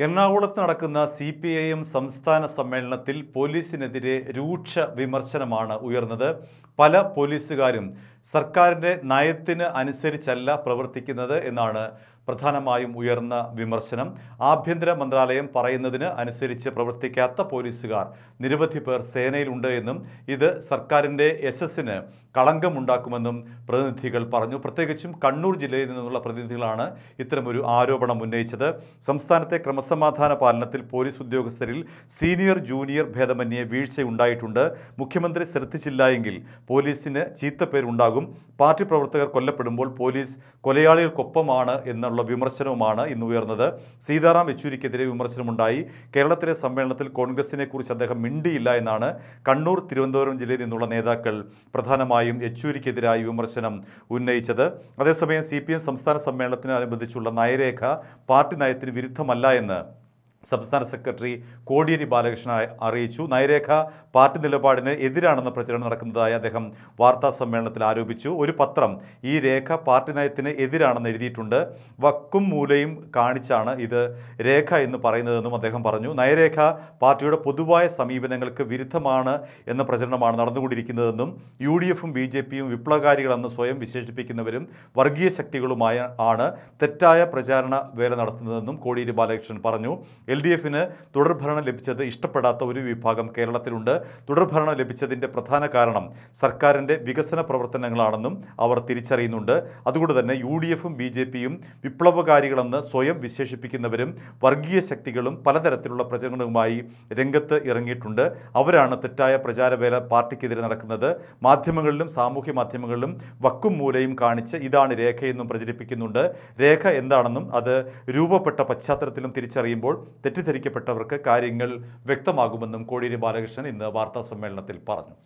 എറണാകുളത്ത് നടക്കുന്ന C P I M സംസ്ഥാന സമ്മേളനത്തിൽ പോലീസിനെതിരെ രൂക്ഷ വിമർശനമാണ് ഉയർന്നത് പല പോലീസുകാരും സർക്കാരിൻ്റെ നയത്തിന് അനുസരിച്ചല്ല പ്രവർത്തിക്കുന്നത് എന്നാണ് പ്രധാനമായും ഉയർന്ന വിമർശനം ആഭ്യന്തര മന്ത്രാലയം പറയുന്നതിന് അനുസരിച്ച് പ്രവർത്തിക്കാത്ത പോലീസുകാർ നിരവധി പേർ സേനയിലുണ്ട് എന്നും ഇത് സർക്കാരിൻ്റെ യശസ്സിന് കളങ്കമുണ്ടാക്കുമെന്നും പ്രതിനിധികൾ പറഞ്ഞു പ്രത്യേകിച്ചും കണ്ണൂർ ജില്ലയിൽ നിന്നുള്ള പ്രതിനിധികളാണ് ഇത്തരമൊരു ആരോപണം ഉന്നയിച്ചത് സംസ്ഥാനത്തെ ക്രമസമാധാന പാലനത്തിൽ പോലീസ് ഉദ്യോഗസ്ഥരിൽ സീനിയർ ജൂനിയർ ഭേദമന്യേ വീഴ്ചയുണ്ടായിട്ടുണ്ട് മുഖ്യമന്ത്രി ശ്രദ്ധിച്ചില്ല എങ്കിൽ പോലീസിന് ചീത്തപ്പേരുണ്ടാകും ഉണ്ടാകും പാർട്ടി പ്രവർത്തകർ കൊല്ലപ്പെടുമ്പോൾ പോലീസ് കൊലയാളികൾക്കൊപ്പമാണ് എന്നുള്ള വിമർശനവുമാണ് ഇന്ന് ഉയർന്നത് സീതാറാം യെച്ചൂരിക്കെതിരെ വിമർശനമുണ്ടായി കേരളത്തിലെ സമ്മേളനത്തിൽ കോൺഗ്രസിനെ കുറിച്ച് അദ്ദേഹം മിണ്ടിയില്ല എന്നാണ് കണ്ണൂർ തിരുവനന്തപുരം ജില്ലയിൽ നിന്നുള്ള നേതാക്കൾ പ്രധാനമായും യെച്ചൂരിക്കെതിരായി വിമർശനം ഉന്നയിച്ചത് അതേസമയം സി സംസ്ഥാന സമ്മേളനത്തിനനുബന്ധിച്ചുള്ള നയരേഖ പാർട്ടി നയത്തിന് വിരുദ്ധമല്ല എന്ന് സംസ്ഥാന സെക്രട്ടറി കോടിയേരി ബാലകൃഷ്ണൻ അറിയിച്ചു നയരേഖ പാർട്ടി നിലപാടിന് എതിരാണെന്ന പ്രചരണം നടക്കുന്നതായി അദ്ദേഹം വാർത്താ സമ്മേളനത്തിൽ ആരോപിച്ചു ഒരു പത്രം ഈ രേഖ പാർട്ടി നയത്തിന് എതിരാണെന്ന് എഴുതിയിട്ടുണ്ട് വക്കും മൂലയും കാണിച്ചാണ് ഇത് രേഖ എന്ന് പറയുന്നതെന്നും അദ്ദേഹം പറഞ്ഞു നയരേഖ പാർട്ടിയുടെ പൊതുവായ സമീപനങ്ങൾക്ക് വിരുദ്ധമാണ് എന്ന പ്രചരണമാണ് നടന്നുകൊണ്ടിരിക്കുന്നതെന്നും യു ഡി എഫും ബി ജെ പിയും വിപ്ലവകാരികളെന്ന് സ്വയം വിശേഷിപ്പിക്കുന്നവരും വർഗീയ ശക്തികളുമായ ആണ് തെറ്റായ പ്രചാരണ വേല നടത്തുന്നതെന്നും കോടിയേരി ബാലകൃഷ്ണൻ പറഞ്ഞു എൽ ഡി എഫിന് തുടർഭരണം ലഭിച്ചത് ഇഷ്ടപ്പെടാത്ത ഒരു വിഭാഗം കേരളത്തിലുണ്ട് തുടർഭരണം ലഭിച്ചതിൻ്റെ പ്രധാന കാരണം സർക്കാരിൻ്റെ വികസന പ്രവർത്തനങ്ങളാണെന്നും അവർ തിരിച്ചറിയുന്നുണ്ട് അതുകൊണ്ട് തന്നെ യു ഡി എഫും ബി ജെ പിയും വിപ്ലവകാരികളെന്ന് സ്വയം വിശേഷിപ്പിക്കുന്നവരും വർഗീയ ശക്തികളും പലതരത്തിലുള്ള പ്രചരണവുമായി രംഗത്ത് ഇറങ്ങിയിട്ടുണ്ട് അവരാണ് തെറ്റായ പ്രചാരവേല പാർട്ടിക്കെതിരെ നടക്കുന്നത് മാധ്യമങ്ങളിലും സാമൂഹ്യ മാധ്യമങ്ങളിലും വക്കും മൂലയും കാണിച്ച് ഇതാണ് രേഖയെന്നും പ്രചരിപ്പിക്കുന്നുണ്ട് രേഖ എന്താണെന്നും അത് രൂപപ്പെട്ട പശ്ചാത്തലത്തിലും തിരിച്ചറിയുമ്പോൾ തെറ്റിദ്ധരിക്കപ്പെട്ടവർക്ക് കാര്യങ്ങൾ വ്യക്തമാകുമെന്നും കോടിയേരി ബാലകൃഷ്ണൻ ഇന്ന് വാർത്താ സമ്മേളനത്തിൽ പറഞ്ഞു